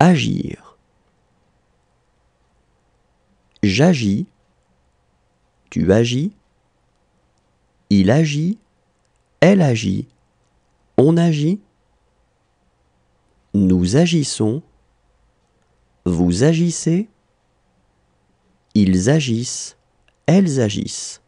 agir. J'agis, tu agis, il agit, elle agit, on agit, nous agissons, vous agissez, ils agissent, elles agissent.